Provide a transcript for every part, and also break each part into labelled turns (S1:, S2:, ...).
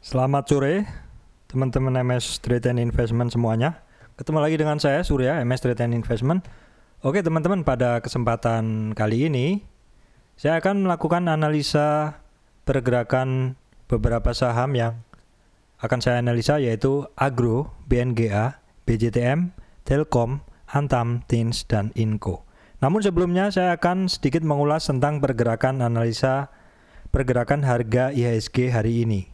S1: Selamat sore teman-teman MS Trade and Investment semuanya. Ketemu lagi dengan saya Surya MS Trade and Investment. Oke teman-teman pada kesempatan kali ini saya akan melakukan analisa pergerakan beberapa saham yang akan saya analisa yaitu Agro, BNGA, BJTM, Telkom, Antam, Tins, dan Inco. Namun sebelumnya saya akan sedikit mengulas tentang pergerakan analisa pergerakan harga IHSG hari ini.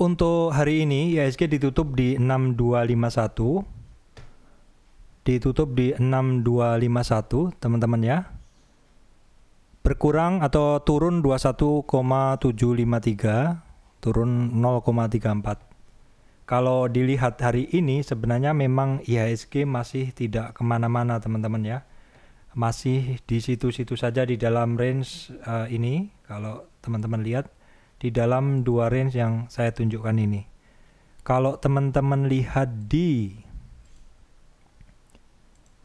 S1: Untuk hari ini IHSG ditutup di 6251. Ditutup di 6251, teman-teman ya. Berkurang atau turun 21,753, turun 0,34. Kalau dilihat hari ini sebenarnya memang IHSG masih tidak kemana-mana teman-teman ya. Masih di situ-situ saja di dalam range uh, ini kalau teman-teman lihat di dalam dua range yang saya tunjukkan ini. Kalau teman-teman lihat di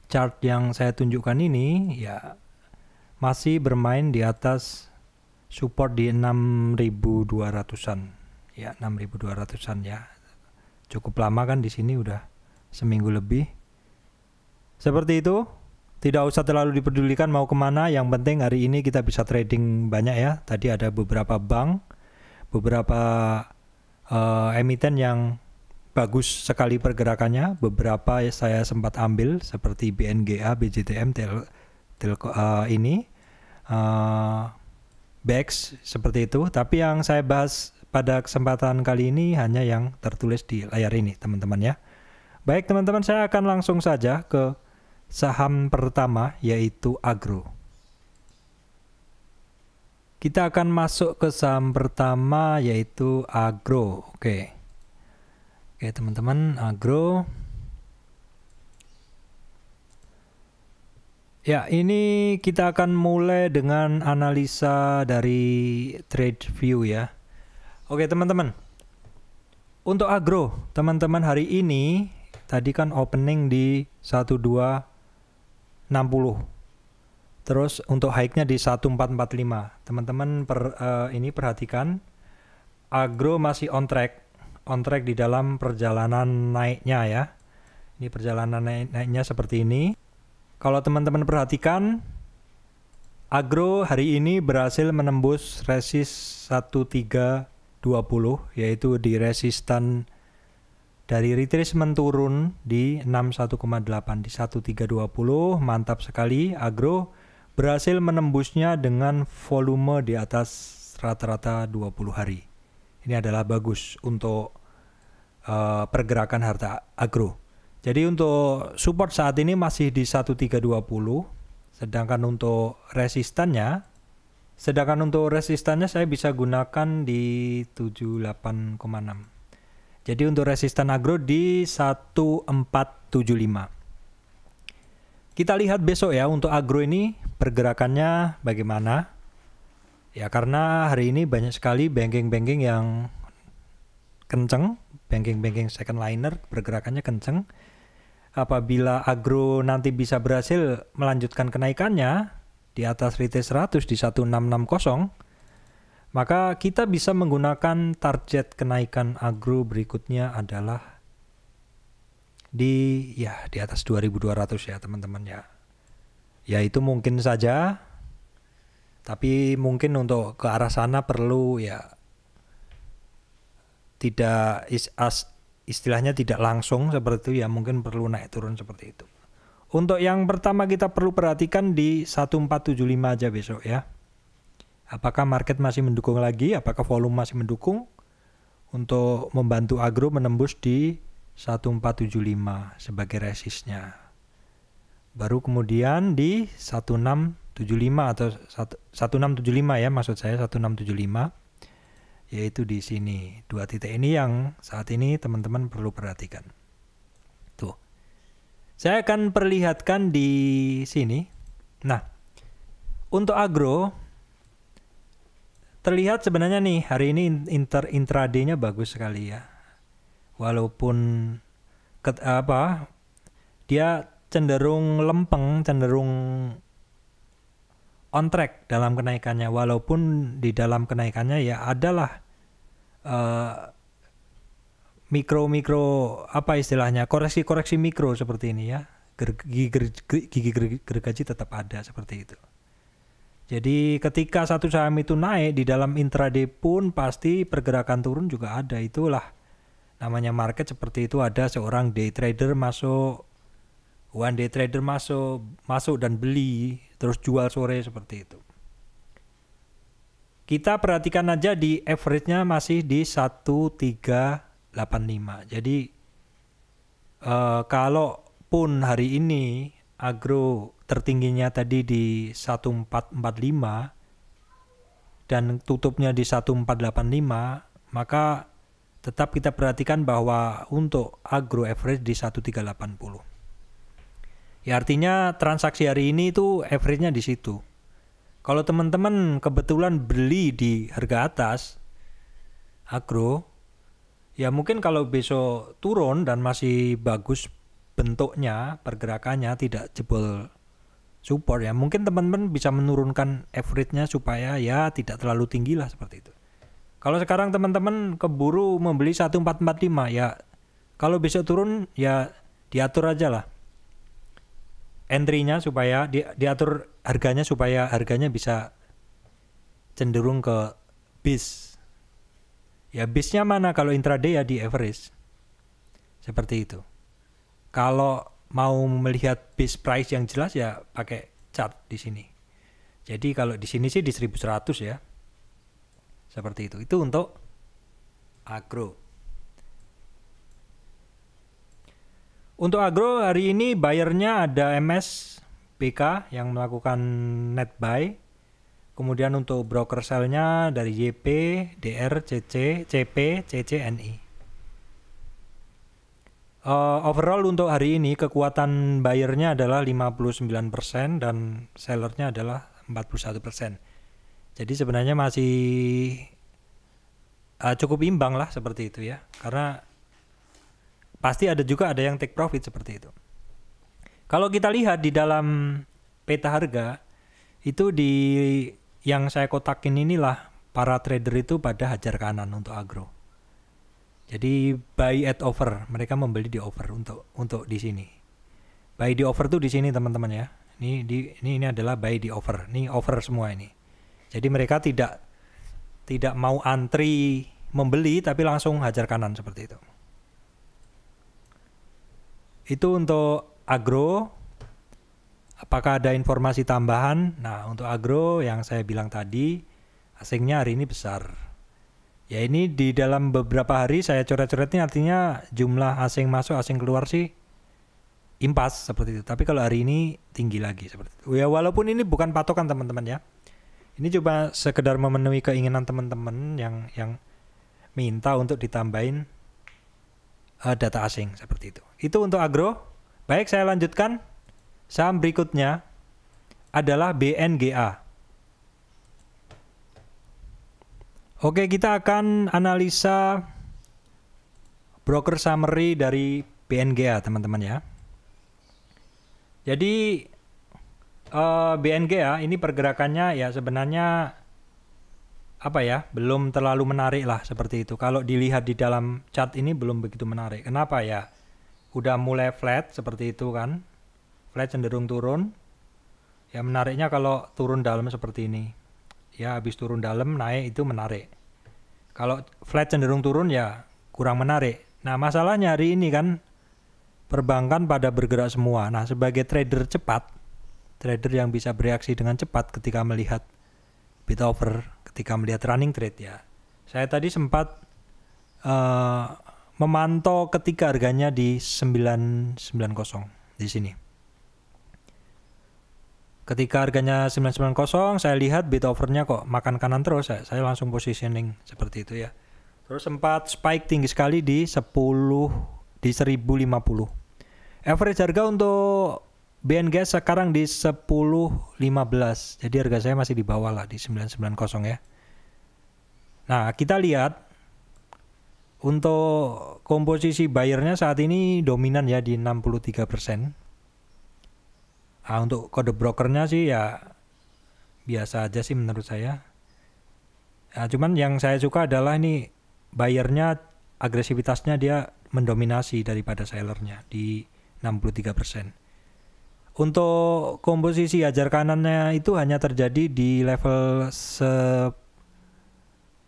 S1: chart yang saya tunjukkan ini ya masih bermain di atas support di 6200-an. Ya, 6200-an ya. Cukup lama kan di sini udah seminggu lebih. Seperti itu. Tidak usah terlalu diperdulikan mau kemana, yang penting hari ini kita bisa trading banyak ya. Tadi ada beberapa bank beberapa uh, emiten yang bagus sekali pergerakannya. Beberapa saya sempat ambil seperti BNGA, BJTM, Tel, Telko uh, ini, uh, BEX seperti itu. Tapi yang saya bahas pada kesempatan kali ini hanya yang tertulis di layar ini, teman-teman ya. Baik teman-teman, saya akan langsung saja ke saham pertama yaitu Agro. Kita akan masuk ke saham pertama yaitu Agro. Oke. Oke, teman-teman, Agro. Ya, ini kita akan mulai dengan analisa dari trade view ya. Oke, teman-teman. Untuk agro, teman-teman hari ini tadi kan opening di 1260. Terus untuk high-nya di 1445. Teman-teman per uh, ini perhatikan agro masih on track, on track di dalam perjalanan naiknya ya. Ini perjalanan naik naiknya seperti ini. Kalau teman-teman perhatikan agro hari ini berhasil menembus resist 1320 yaitu di resistan dari retracement turun di 61,8 di 1320 mantap sekali agro berhasil menembusnya dengan volume di atas rata-rata 20 hari. Ini adalah bagus untuk uh, pergerakan harta agro. Jadi untuk support saat ini masih di 1320, sedangkan untuk resistannya sedangkan untuk resistannya saya bisa gunakan di 78,6. Jadi untuk resistan agro di 1475. Kita lihat besok ya untuk agro ini pergerakannya bagaimana. Ya karena hari ini banyak sekali banking-banking yang kenceng, banking-banking second liner pergerakannya kenceng. Apabila agro nanti bisa berhasil melanjutkan kenaikannya di atas rite 100 di 1660, maka kita bisa menggunakan target kenaikan agro berikutnya adalah di ya di atas 2200 ya teman-teman ya. Ya itu mungkin saja tapi mungkin untuk ke arah sana perlu ya tidak is, as, istilahnya tidak langsung seperti itu ya mungkin perlu naik turun seperti itu. Untuk yang pertama kita perlu perhatikan di 1475 aja besok ya. Apakah market masih mendukung lagi? Apakah volume masih mendukung untuk membantu agro menembus di 1475 sebagai resisnya. Baru kemudian di 1675 atau 1675 ya maksud saya 1675 yaitu di sini. Dua titik ini yang saat ini teman-teman perlu perhatikan. Tuh. Saya akan perlihatkan di sini. Nah, untuk agro terlihat sebenarnya nih hari ini inter intraday-nya bagus sekali ya walaupun ke, apa dia cenderung lempeng, cenderung on track dalam kenaikannya walaupun di dalam kenaikannya ya adalah uh, mikro-mikro apa istilahnya koreksi-koreksi mikro seperti ini ya gigi gigi gergaji tetap ada seperti itu. Jadi ketika satu saham itu naik di dalam intraday pun pasti pergerakan turun juga ada itulah namanya market seperti itu ada seorang day trader masuk one day trader masuk masuk dan beli terus jual sore seperti itu kita perhatikan aja di average-nya masih di 1385 jadi uh, kalau pun hari ini agro tertingginya tadi di 1445 dan tutupnya di 1485 maka tetap kita perhatikan bahwa untuk agro average di 1380. Ya artinya transaksi hari ini itu average-nya di situ. Kalau teman-teman kebetulan beli di harga atas agro, ya mungkin kalau besok turun dan masih bagus bentuknya, pergerakannya tidak jebol support ya, mungkin teman-teman bisa menurunkan average-nya supaya ya tidak terlalu tinggi lah seperti itu. Kalau sekarang teman-teman keburu membeli 1445 ya kalau besok turun ya diatur aja lah entry-nya supaya di, diatur harganya supaya harganya bisa cenderung ke bis. Ya bisnya mana kalau intraday ya di average. Seperti itu. Kalau mau melihat bis price yang jelas ya pakai chart di sini. Jadi kalau di sini sih di 1100 ya. Seperti itu. Itu untuk agro. Untuk agro hari ini bayarnya ada MS PK yang melakukan net buy. Kemudian untuk broker sellnya dari YP, DR, CC, CP, CCNI. Uh, eh, overall untuk hari ini kekuatan bayarnya adalah 59% dan sellernya adalah 41%. Jadi sebenarnya masih uh, cukup imbang lah seperti itu ya. Karena pasti ada juga ada yang take profit seperti itu. Kalau kita lihat di dalam peta harga itu di yang saya kotakin inilah para trader itu pada hajar kanan untuk agro. Jadi buy at over, mereka membeli di over untuk untuk di sini. Buy di over tuh di sini teman-teman ya. Ini di ini ini adalah buy di over. Ini over semua ini. Jadi mereka tidak tidak mau antri membeli tapi langsung hajar kanan seperti itu. Itu untuk agro. Apakah ada informasi tambahan? Nah, untuk agro yang saya bilang tadi asingnya hari ini besar. Ya ini di dalam beberapa hari saya coret-coretnya artinya jumlah asing masuk asing keluar sih impas seperti itu. Tapi kalau hari ini tinggi lagi seperti itu. Ya walaupun ini bukan patokan teman-teman ya. Ini coba sekedar memenuhi keinginan teman-teman yang yang minta untuk ditambahin uh, data asing seperti itu. Itu untuk agro. Baik, saya lanjutkan. Saham berikutnya adalah BNGA. Oke, kita akan analisa broker summary dari BNGA, teman-teman ya. Jadi uh, eh, BNG ya, ini pergerakannya ya sebenarnya apa ya, belum terlalu menarik lah seperti itu. Kalau dilihat di dalam chart ini belum begitu menarik. Kenapa ya? Udah mulai flat seperti itu kan. Flat cenderung turun. Ya menariknya kalau turun dalam seperti ini. Ya habis turun dalam naik itu menarik. Kalau flat cenderung turun ya kurang menarik. Nah masalahnya hari ini kan perbankan pada bergerak semua. Nah sebagai trader cepat trader yang bisa bereaksi dengan cepat ketika melihat bid over, ketika melihat running trade ya. Saya tadi sempat uh, memantau ketika harganya di 990 di sini. Ketika harganya 990, saya lihat bid overnya kok makan kanan terus. Saya, saya langsung positioning seperti itu ya. Terus sempat spike tinggi sekali di 10 di 1050. Average harga untuk BNG sekarang di 10.15. Jadi harga saya masih di bawah lah di 990 ya. Nah, kita lihat untuk komposisi bayarnya saat ini dominan ya di 63%. Nah, untuk kode brokernya sih ya biasa aja sih menurut saya. Nah, cuman yang saya suka adalah ini bayarnya agresivitasnya dia mendominasi daripada sellernya di 63%. Untuk komposisi ajar kanannya itu hanya terjadi di level se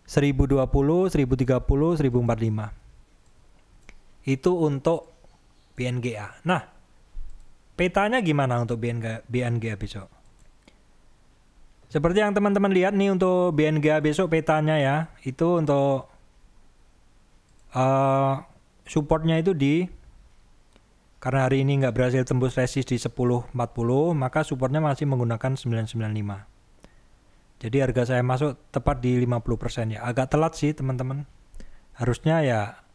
S1: 1020, 1030, 1045. Itu untuk BNGA. Nah, petanya gimana untuk BNGA, BNGA besok? Seperti yang teman-teman lihat nih untuk BNGA besok petanya ya, itu untuk uh, supportnya itu di karena hari ini nggak berhasil tembus resist di 1040, maka supportnya masih menggunakan 995. Jadi harga saya masuk tepat di 50% ya. Agak telat sih teman-teman. Harusnya ya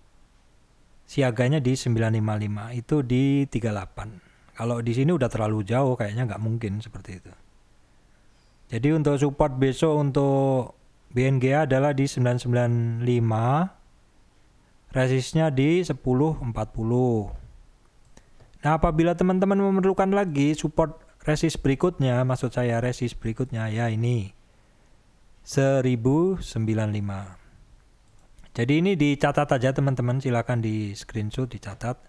S1: siaganya di 955 itu di 38. Kalau di sini udah terlalu jauh kayaknya nggak mungkin seperti itu. Jadi untuk support besok untuk BNGA adalah di 995. Resistnya di 1040. Nah, apabila teman-teman memerlukan lagi support resist berikutnya, maksud saya resist berikutnya ya ini 1095. Jadi ini dicatat aja teman-teman, silakan di screenshot dicatat.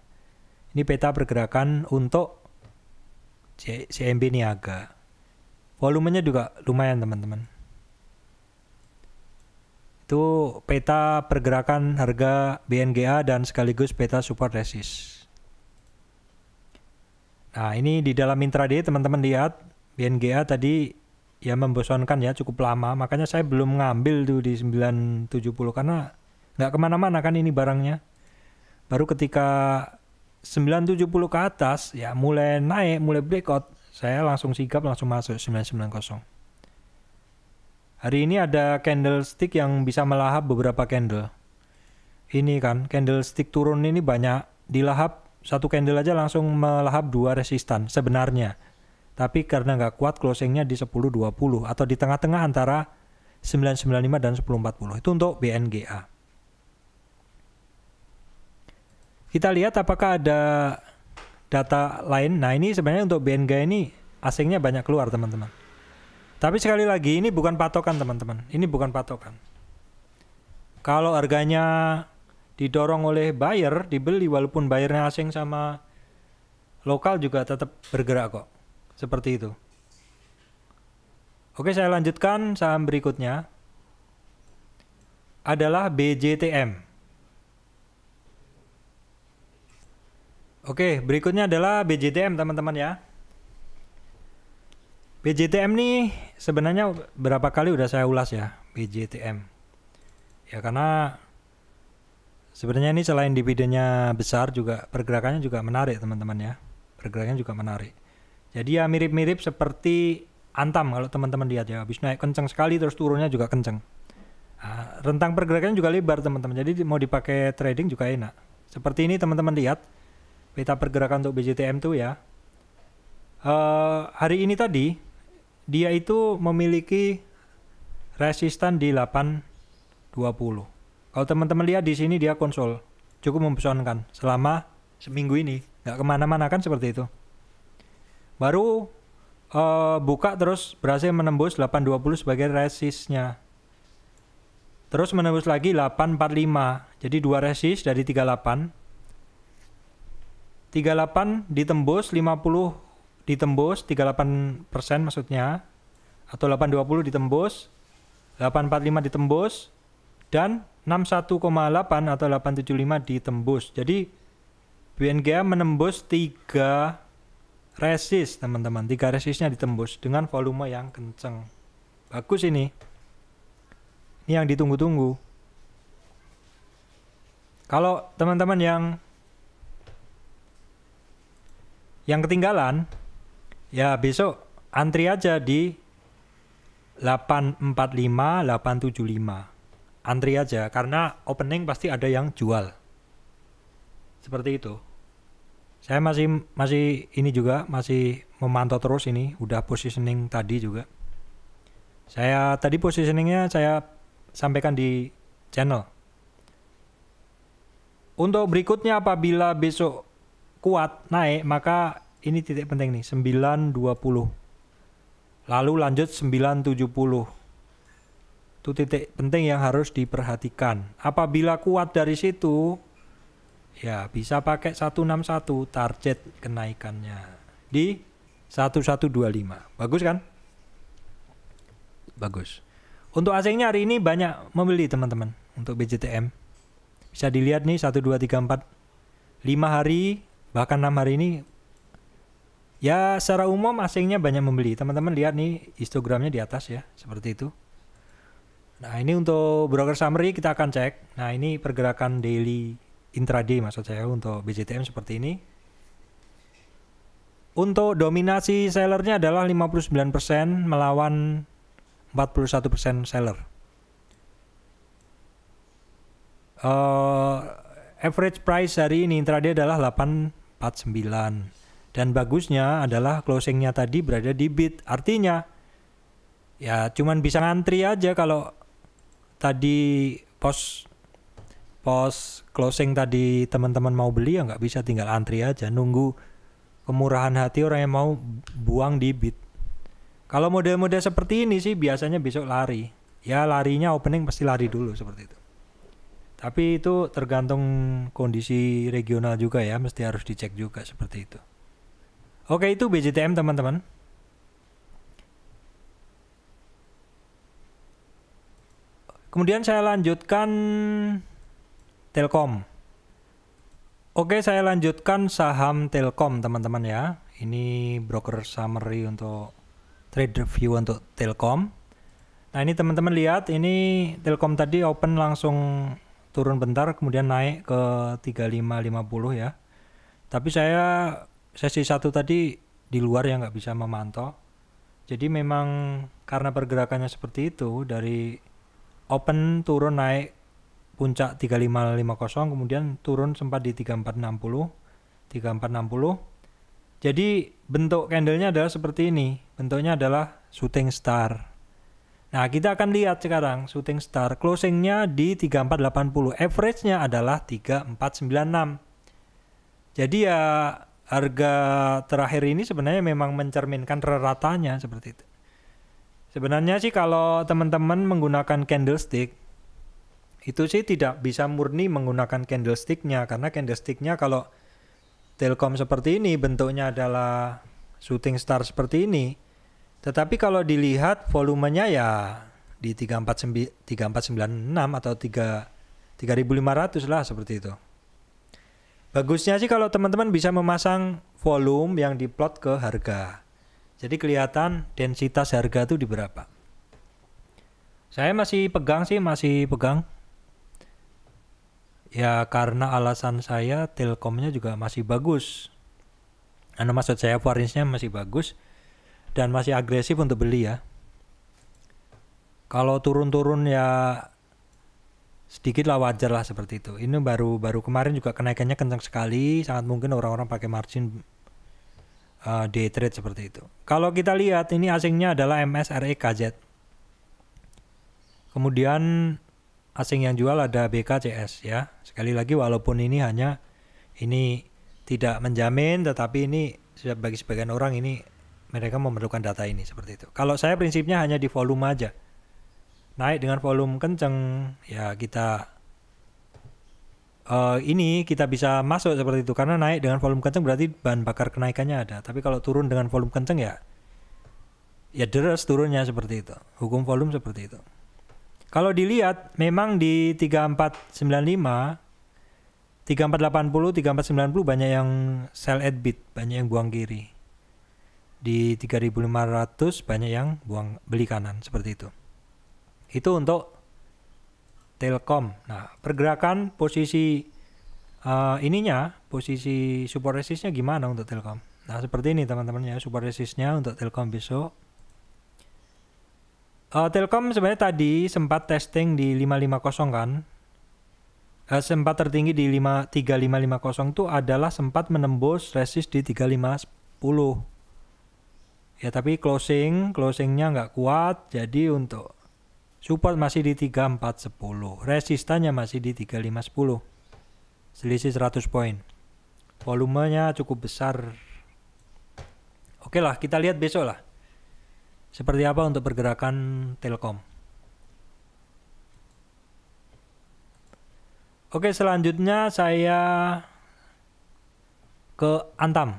S1: Ini peta pergerakan untuk CMB Niaga. Volumenya juga lumayan teman-teman. Itu peta pergerakan harga BNGA dan sekaligus peta support resist. Nah, ini di dalam intraday teman-teman lihat BNGA tadi ya membosankan ya cukup lama. Makanya saya belum ngambil tuh di 970 karena nggak kemana-mana kan ini barangnya. Baru ketika 970 ke atas ya mulai naik, mulai breakout, saya langsung sigap langsung masuk 990. Hari ini ada candlestick yang bisa melahap beberapa candle. Ini kan candlestick turun ini banyak dilahap satu candle aja langsung melahap dua resistan sebenarnya. Tapi karena nggak kuat closingnya di 10.20 atau di tengah-tengah antara 995 dan 1040. Itu untuk BNGA. Kita lihat apakah ada data lain. Nah ini sebenarnya untuk BNGA ini asingnya banyak keluar teman-teman. Tapi sekali lagi ini bukan patokan teman-teman. Ini bukan patokan. Kalau harganya didorong oleh buyer dibeli walaupun buyernya asing sama lokal juga tetap bergerak kok seperti itu oke saya lanjutkan saham berikutnya adalah BJTM oke berikutnya adalah BJTM teman-teman ya BJTM nih sebenarnya berapa kali udah saya ulas ya BJTM ya karena Sebenarnya ini selain dividennya besar juga pergerakannya juga menarik teman-teman ya. Pergerakannya juga menarik. Jadi ya mirip-mirip seperti Antam kalau teman-teman lihat ya. Habis naik kenceng sekali terus turunnya juga kenceng. Nah, rentang pergerakannya juga lebar teman-teman. Jadi mau dipakai trading juga enak. Seperti ini teman-teman lihat peta pergerakan untuk BJTM tuh ya. Uh, hari ini tadi dia itu memiliki resistan di 820. Kalau teman-teman lihat di sini dia konsol cukup mempesonkan selama seminggu ini nggak kemana-mana kan seperti itu. Baru uh, buka terus berhasil menembus 820 sebagai resistnya. Terus menembus lagi 845. Jadi dua resist dari 38. 38 ditembus 50 ditembus 38 persen maksudnya atau 820 ditembus 845 ditembus dan 61,8 atau 875 ditembus. Jadi BNGA menembus 3 resist teman-teman. 3 resistnya ditembus dengan volume yang kenceng. Bagus ini. Ini yang ditunggu-tunggu. Kalau teman-teman yang yang ketinggalan ya besok antri aja di 845 875 antri aja karena opening pasti ada yang jual seperti itu saya masih masih ini juga masih memantau terus ini udah positioning tadi juga saya tadi positioningnya saya sampaikan di channel untuk berikutnya apabila besok kuat naik maka ini titik penting nih 920 lalu lanjut 970 itu titik penting yang harus diperhatikan. Apabila kuat dari situ, ya bisa pakai 161 target kenaikannya di 1125. Bagus kan? Bagus. Untuk asingnya hari ini banyak membeli teman-teman untuk BJTM. Bisa dilihat nih 1 2 3 4 5 hari bahkan 6 hari ini ya secara umum asingnya banyak membeli. Teman-teman lihat nih histogramnya di atas ya, seperti itu. Nah ini untuk broker summary kita akan cek. Nah ini pergerakan daily intraday maksud saya untuk BCTM seperti ini. Untuk dominasi sellernya adalah 59% melawan 41% seller. Uh, average price hari ini intraday adalah 849 dan bagusnya adalah closingnya tadi berada di bid. Artinya ya cuman bisa ngantri aja kalau tadi pos pos closing tadi teman-teman mau beli ya nggak bisa tinggal antri aja nunggu kemurahan hati orang yang mau buang di bit Kalau model-model seperti ini sih biasanya besok lari. Ya larinya opening pasti lari dulu seperti itu. Tapi itu tergantung kondisi regional juga ya, mesti harus dicek juga seperti itu. Oke itu BJTM teman-teman. Kemudian saya lanjutkan Telkom. Oke, saya lanjutkan saham Telkom, teman-teman ya. Ini broker summary untuk trade review untuk Telkom. Nah, ini teman-teman lihat ini Telkom tadi open langsung turun bentar kemudian naik ke 3550 ya. Tapi saya sesi satu tadi di luar yang nggak bisa memantau. Jadi memang karena pergerakannya seperti itu dari open turun naik puncak 3550 kemudian turun sempat di 3460 3460 jadi bentuk candlenya adalah seperti ini bentuknya adalah shooting star nah kita akan lihat sekarang shooting star closingnya di 3480 average nya adalah 3496 jadi ya harga terakhir ini sebenarnya memang mencerminkan reratanya seperti itu Sebenarnya sih kalau teman-teman menggunakan candlestick itu sih tidak bisa murni menggunakan candlesticknya karena candlesticknya kalau Telkom seperti ini bentuknya adalah shooting star seperti ini. Tetapi kalau dilihat volumenya ya di 349, 3496 atau 3 3500 lah seperti itu. Bagusnya sih kalau teman-teman bisa memasang volume yang diplot ke harga. Jadi kelihatan densitas harga itu di berapa. Saya masih pegang sih, masih pegang. Ya karena alasan saya Telkomnya juga masih bagus. Anu maksud saya varinsnya masih bagus dan masih agresif untuk beli ya. Kalau turun-turun ya sedikit lah wajar lah seperti itu. Ini baru baru kemarin juga kenaikannya kencang sekali, sangat mungkin orang-orang pakai margin uh, day trade seperti itu. Kalau kita lihat ini asingnya adalah MSREKZ. Kemudian asing yang jual ada BKCS ya. Sekali lagi walaupun ini hanya ini tidak menjamin tetapi ini bagi sebagian orang ini mereka memerlukan data ini seperti itu. Kalau saya prinsipnya hanya di volume aja. Naik dengan volume kenceng ya kita uh, ini kita bisa masuk seperti itu karena naik dengan volume kenceng berarti bahan bakar kenaikannya ada tapi kalau turun dengan volume kenceng ya ya deras turunnya seperti itu hukum volume seperti itu kalau dilihat memang di 3495 3480 3490 banyak yang sell at bid banyak yang buang kiri di 3500 banyak yang buang beli kanan seperti itu itu untuk Telkom. Nah, pergerakan posisi uh, ininya, posisi support resistnya gimana untuk Telkom? Nah, seperti ini teman-teman ya, support resistnya untuk Telkom besok. Uh, Telkom sebenarnya tadi sempat testing di 550 kan. Uh, sempat tertinggi di 5, 3550 itu adalah sempat menembus resist di 3510. Ya, tapi closing, closingnya nggak kuat, jadi untuk Support masih di 3410. Resistannya masih di 3510. Selisih 100 poin. Volumenya cukup besar. Oke lah, kita lihat besok lah. Seperti apa untuk pergerakan Telkom. Oke, selanjutnya saya ke Antam.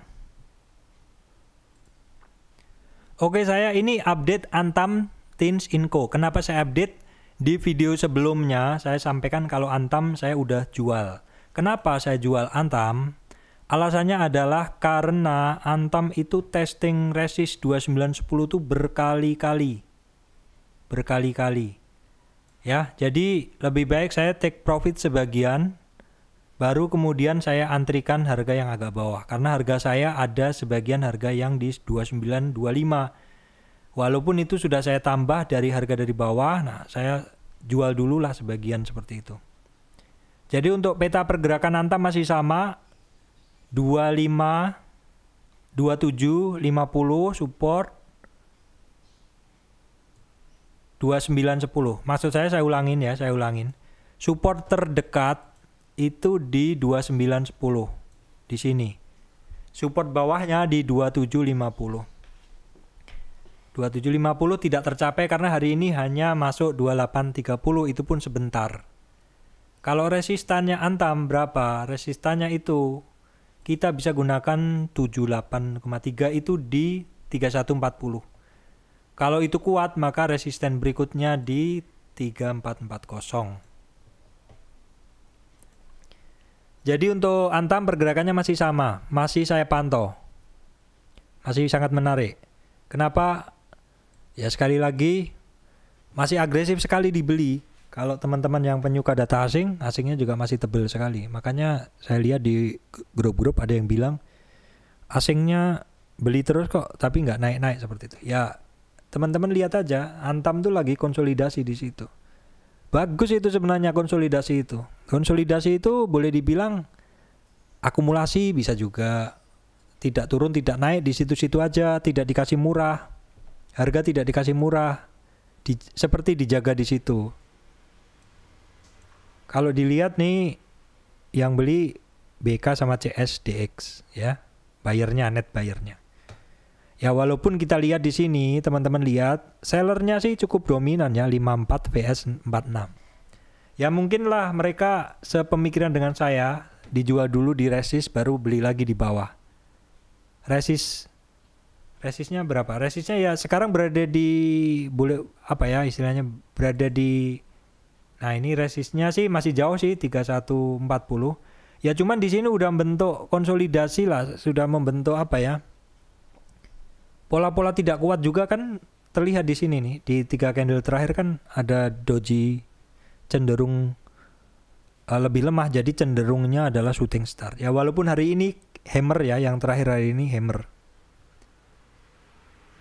S1: Oke, saya ini update Antam Teens Inco. Kenapa saya update? Di video sebelumnya saya sampaikan kalau Antam saya udah jual. Kenapa saya jual Antam? Alasannya adalah karena Antam itu testing resist 2910 itu berkali-kali. Berkali-kali. Ya, jadi lebih baik saya take profit sebagian baru kemudian saya antrikan harga yang agak bawah karena harga saya ada sebagian harga yang di 2925 Walaupun itu sudah saya tambah dari harga dari bawah, nah saya jual dulu lah sebagian seperti itu. Jadi untuk peta pergerakan Antam masih sama 25 27 50 support 29 10. Maksud saya saya ulangin ya, saya ulangin. Support terdekat itu di 29 10 di sini. Support bawahnya di 2750. 2750 tidak tercapai karena hari ini hanya masuk 2830 itu pun sebentar. Kalau resistannya antam berapa? Resistannya itu kita bisa gunakan 78,3 itu di 3140. Kalau itu kuat maka resisten berikutnya di 3440. Jadi untuk antam pergerakannya masih sama, masih saya pantau. Masih sangat menarik. Kenapa ya sekali lagi masih agresif sekali dibeli. Kalau teman-teman yang penyuka data asing, asingnya juga masih tebel sekali. Makanya saya lihat di grup-grup ada yang bilang asingnya beli terus kok, tapi nggak naik-naik seperti itu. Ya teman-teman lihat aja, Antam tuh lagi konsolidasi di situ. Bagus itu sebenarnya konsolidasi itu. Konsolidasi itu boleh dibilang akumulasi bisa juga tidak turun, tidak naik di situ-situ aja, tidak dikasih murah harga tidak dikasih murah, di, seperti dijaga di situ. Kalau dilihat nih, yang beli BK sama CS DX ya, bayarnya net bayarnya. Ya walaupun kita lihat di sini, teman-teman lihat, sellernya sih cukup dominan ya, 54 PS 46. Ya mungkinlah mereka sepemikiran dengan saya, dijual dulu di resist baru beli lagi di bawah. Resist resistnya berapa resistnya ya sekarang berada di boleh apa ya istilahnya berada di nah ini resistnya sih masih jauh sih 3140 ya cuman di sini udah membentuk konsolidasi lah sudah membentuk apa ya pola-pola tidak kuat juga kan terlihat di sini nih di tiga candle terakhir kan ada doji cenderung uh, lebih lemah jadi cenderungnya adalah shooting star ya walaupun hari ini hammer ya yang terakhir hari ini hammer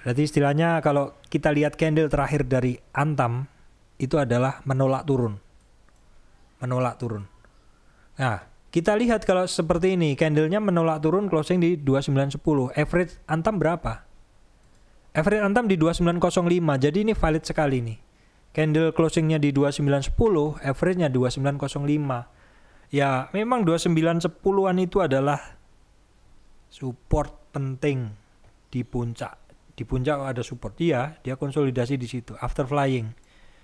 S1: Berarti istilahnya kalau kita lihat candle terakhir dari Antam itu adalah menolak turun. Menolak turun. Nah, kita lihat kalau seperti ini, candlenya menolak turun closing di 2910. Average Antam berapa? Average Antam di 2905. Jadi ini valid sekali nih. Candle closingnya di 2910, average-nya 2905. Ya, memang 2910-an itu adalah support penting di puncak. Di puncak ada support, dia, dia konsolidasi di situ after flying.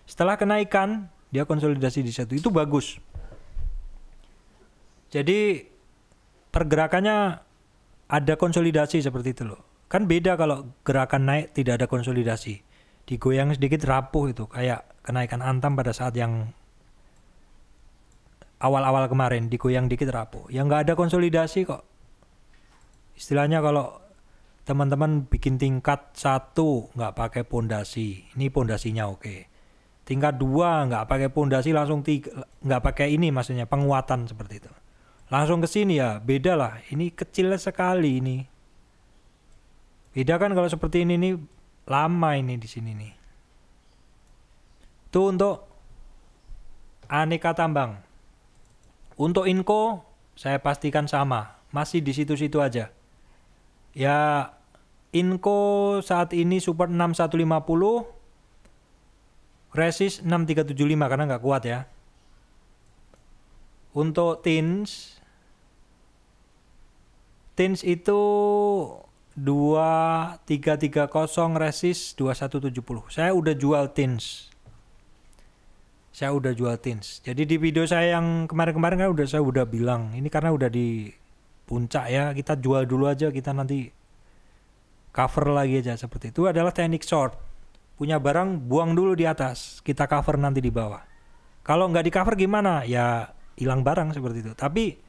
S1: Setelah kenaikan, dia konsolidasi di situ. Itu bagus. Jadi pergerakannya ada konsolidasi seperti itu loh. Kan beda kalau gerakan naik tidak ada konsolidasi. Digoyang sedikit rapuh itu kayak kenaikan antam pada saat yang awal-awal kemarin digoyang dikit rapuh. Yang nggak ada konsolidasi kok. Istilahnya kalau teman-teman bikin tingkat satu nggak pakai pondasi ini pondasinya oke tingkat dua nggak pakai pondasi langsung tiga nggak pakai ini maksudnya penguatan seperti itu langsung ke sini ya beda lah ini kecil sekali ini beda kan kalau seperti ini nih lama ini di sini nih itu untuk aneka tambang untuk inko saya pastikan sama masih di situ-situ aja Ya Inco saat ini support 6150 resist 6375 karena nggak kuat ya. Untuk tins tins itu 2330 resist 2170. Saya udah jual tins. Saya udah jual tins. Jadi di video saya yang kemarin-kemarin kan udah saya udah bilang ini karena udah di puncak ya kita jual dulu aja kita nanti cover lagi aja seperti itu adalah teknik short punya barang buang dulu di atas kita cover nanti di bawah kalau nggak di cover gimana ya hilang barang seperti itu tapi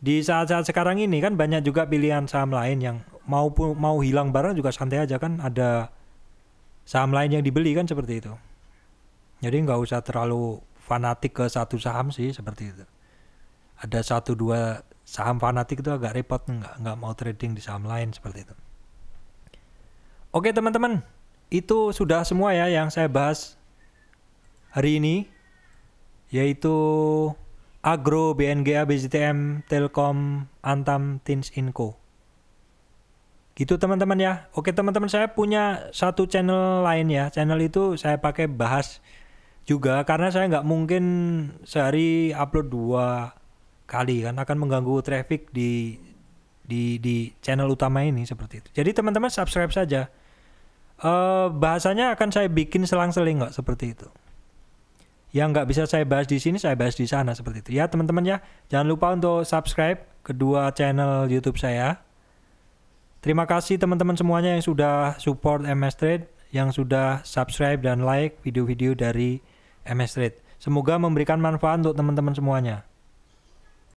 S1: di saat-saat sekarang ini kan banyak juga pilihan saham lain yang mau mau hilang barang juga santai aja kan ada saham lain yang dibeli kan seperti itu jadi nggak usah terlalu fanatik ke satu saham sih seperti itu ada satu dua saham fanatik itu agak repot nggak nggak mau trading di saham lain seperti itu. Oke teman-teman, itu sudah semua ya yang saya bahas hari ini yaitu Agro, BNGA, BZTM, Telkom, Antam, Tins Inco. Gitu teman-teman ya. Oke teman-teman saya punya satu channel lain ya. Channel itu saya pakai bahas juga karena saya nggak mungkin sehari upload dua kali kan akan mengganggu traffic di di di channel utama ini seperti itu. Jadi teman-teman subscribe saja. Uh, bahasanya akan saya bikin selang-seling nggak seperti itu. Yang nggak bisa saya bahas di sini saya bahas di sana seperti itu. Ya teman-teman ya jangan lupa untuk subscribe kedua channel YouTube saya. Terima kasih teman-teman semuanya yang sudah support MS Trade, yang sudah subscribe dan like video-video dari MS Trade. Semoga memberikan manfaat untuk teman-teman semuanya.